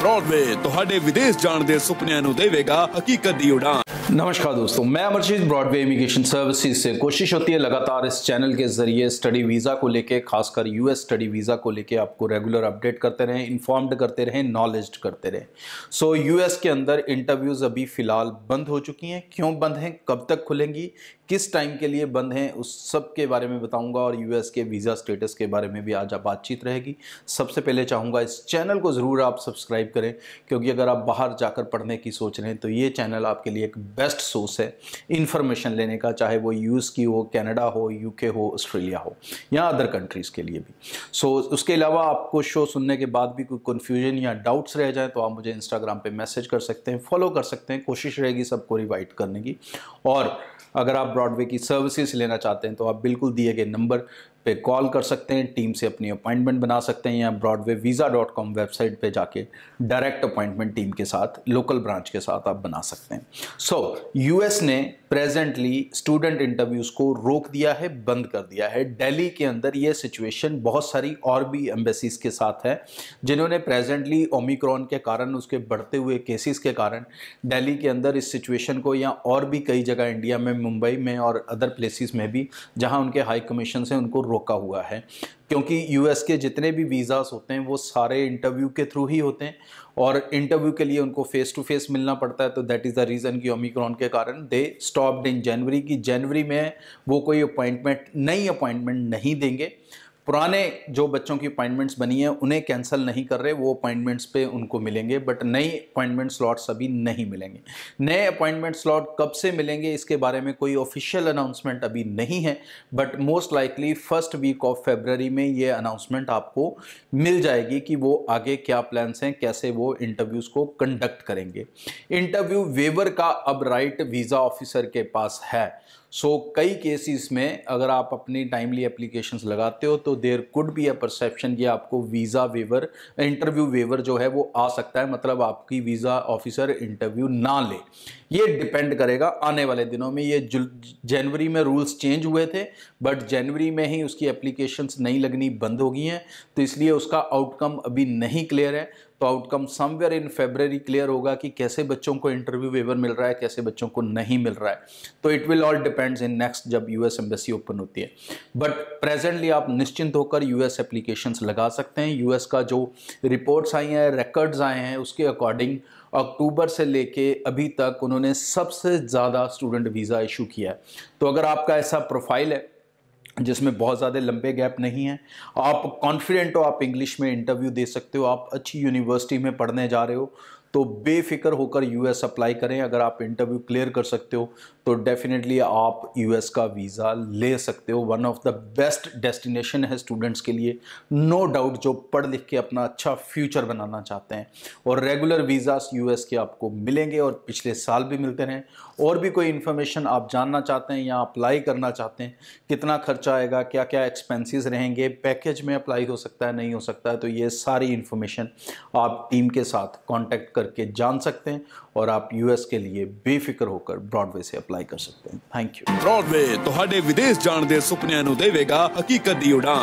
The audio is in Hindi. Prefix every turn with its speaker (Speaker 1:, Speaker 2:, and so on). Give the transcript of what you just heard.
Speaker 1: ब्रॉडवे ਤੁਹਾਡੇ ਵਿਦੇਸ਼ ਜਾਣ ਦੇ ਸੁਪਨਿਆਂ ਨੂੰ ਦੇਵੇਗਾ ਹਕੀਕਤ ਦੀ ਉਡਾਨ नमस्कार दोस्तों मैं अमरजीत ब्रॉडवे इमिग्रेशन सर्विसेज से कोशिश होती है लगातार इस चैनल के ज़रिए स्टडी वीज़ा को लेके खासकर यूएस स्टडी वीज़ा को लेके आपको रेगुलर अपडेट करते रहें इन्फॉर्म्ड करते रहें नॉलेज करते रहें सो so, यूएस के अंदर इंटरव्यूज़ अभी फ़िलहाल बंद हो चुकी हैं क्यों बंद हैं कब तक खुलेंगी किस टाइम के लिए बंद हैं उस सब के बारे में बताऊंगा और यूएस के वीज़ा स्टेटस के बारे में भी आज बातचीत रहेगी सबसे पहले चाहूँगा इस चैनल को ज़रूर आप सब्सक्राइब सब्सक्राइब करें क्योंकि अगर आप बाहर जाकर पढ़ने की सोच रहे हैं तो ये चैनल आपके लिए एक बेस्ट सोर्स है इन्फॉर्मेशन लेने का चाहे वो यूएस की हो कनाडा हो यूके हो ऑस्ट्रेलिया हो या अदर कंट्रीज़ के लिए भी सो so, उसके अलावा आपको शो सुनने के बाद भी कोई कन्फ्यूजन या डाउट्स रह जाएँ तो आप मुझे इंस्टाग्राम पर मैसेज कर सकते हैं फॉलो कर सकते हैं कोशिश रहेगी सबको रिवाइट करने की और अगर आप ब्रॉडवे की सर्विसेज लेना चाहते हैं तो आप बिल्कुल दिए गए नंबर पे कॉल कर सकते हैं टीम से अपनी अपॉइंटमेंट बना सकते हैं या Broadway visa dot com website पर जाके डायरेक्ट अपॉइंटमेंट टीम के साथ लोकल ब्रांच के साथ आप बना सकते हैं सो so, यू ने प्रेजेंटली स्टूडेंट इंटरव्यूज़ को रोक दिया है बंद कर दिया है डेली के अंदर ये सिचुएशन बहुत सारी और भी एम्बेसीज के साथ है जिन्होंने प्रेजेंटली ओमिक्रॉन के कारण उसके बढ़ते हुए केसेस के कारण डेली के अंदर इस सिचुएशन को या और भी कई जगह इंडिया में मुंबई में और अदर प्लेसेस में भी जहां उनके हाई कमीशन से उनको रोक रोका हुआ है क्योंकि यूएस के जितने भी वीज़ास होते हैं वो सारे इंटरव्यू के थ्रू ही होते हैं और इंटरव्यू के लिए उनको फेस टू फेस मिलना पड़ता है तो दैट इज़ द रीज़न कि ओमिक्रॉन के कारण दे स्टॉप्ड इन जनवरी की जनवरी में वो कोई अपॉइंटमेंट नई अपॉइंटमेंट नहीं देंगे पुराने जो बच्चों की अपॉइंटमेंट्स बनी है उन्हें कैंसिल नहीं कर रहे वो अपॉइंटमेंट्स पे उनको मिलेंगे बट नई अपॉइंटमेंट स्लॉट्स अभी नहीं मिलेंगे नए अपॉइंटमेंट स्लॉट कब से मिलेंगे इसके बारे में कोई ऑफिशियल अनाउंसमेंट अभी नहीं है but most likely first week of February में ये अनाउंसमेंट आपको मिल जाएगी कि वो आगे क्या प्लान्स हैं कैसे वो इंटरव्यूज़ को कंडक्ट करेंगे इंटरव्यू वेवर का अब राइट वीज़ा ऑफिसर के पास है सो so, कई केसेस में अगर आप अपनी टाइमली एप्लीकेशंस लगाते हो तो there could be a perception कि आपको वीज़ा वेवर इंटरव्यू वेवर जो है वो आ सकता है मतलब आपकी वीज़ा ऑफिसर इंटरव्यू ना ले ये डिपेंड करेगा आने वाले दिनों में ये जनवरी में रूल्स चेंज हुए थे बट जनवरी में ही उसकी एप्लीकेशंस नहीं लगनी बंद हो गई हैं तो इसलिए उसका आउटकम अभी नहीं क्लियर है तो outcome somewhere in February clear होगा कि कैसे बच्चों को इंटरव्यू वेवर मिल रहा है कैसे बच्चों को नहीं मिल रहा है तो it will all depends in next जब यूएस एम्बेसी ओपन होती है बट प्रेजेंटली आप निश्चिंत होकर यूएस एप्लीकेशन लगा सकते हैं यूएस का जो रिपोर्ट्स आई हैं रिकॉर्ड्स आए हैं उसके अकॉर्डिंग अक्टूबर से लेके अभी तक उन्होंने सबसे ज़्यादा स्टूडेंट वीज़ा इशू किया है तो अगर आपका ऐसा प्रोफाइल है जिसमें बहुत ज़्यादा लंबे गैप नहीं है आप कॉन्फिडेंट हो आप इंग्लिश में इंटरव्यू दे सकते हो आप अच्छी यूनिवर्सिटी में पढ़ने जा रहे हो तो बेफिक्र होकर यूएस अप्लाई करें अगर आप इंटरव्यू क्लियर कर सकते हो तो डेफिनेटली आप यूएस का वीज़ा ले सकते हो one of the best destination है स्टूडेंट्स के लिए नो no डाउट जो पढ़ लिख के अपना अच्छा फ्यूचर बनाना चाहते हैं और रेगुलर वीज़ास यूएस के आपको मिलेंगे और पिछले साल भी मिलते रहें और भी कोई इन्फॉर्मेशन आप जानना चाहते हैं या अप्लाई करना चाहते हैं कितना खर्चा आएगा क्या क्या एक्सपेंसिस रहेंगे पैकेज में अप्लाई हो सकता है नहीं हो सकता है तो ये सारी इन्फॉर्मेशन आप टीम के साथ कॉन्टैक्ट करके जान सकते हैं और आप यूएस के लिए बेफिक्र होकर ब्रॉडवे से अप्लाई कर सकते हैं थैंक यू ब्रॉडवे तो विदेश ਜਾਣ सुपन ਸੁਪਨਿਆਂ ਨੂੰ ਦੇਵੇਗਾ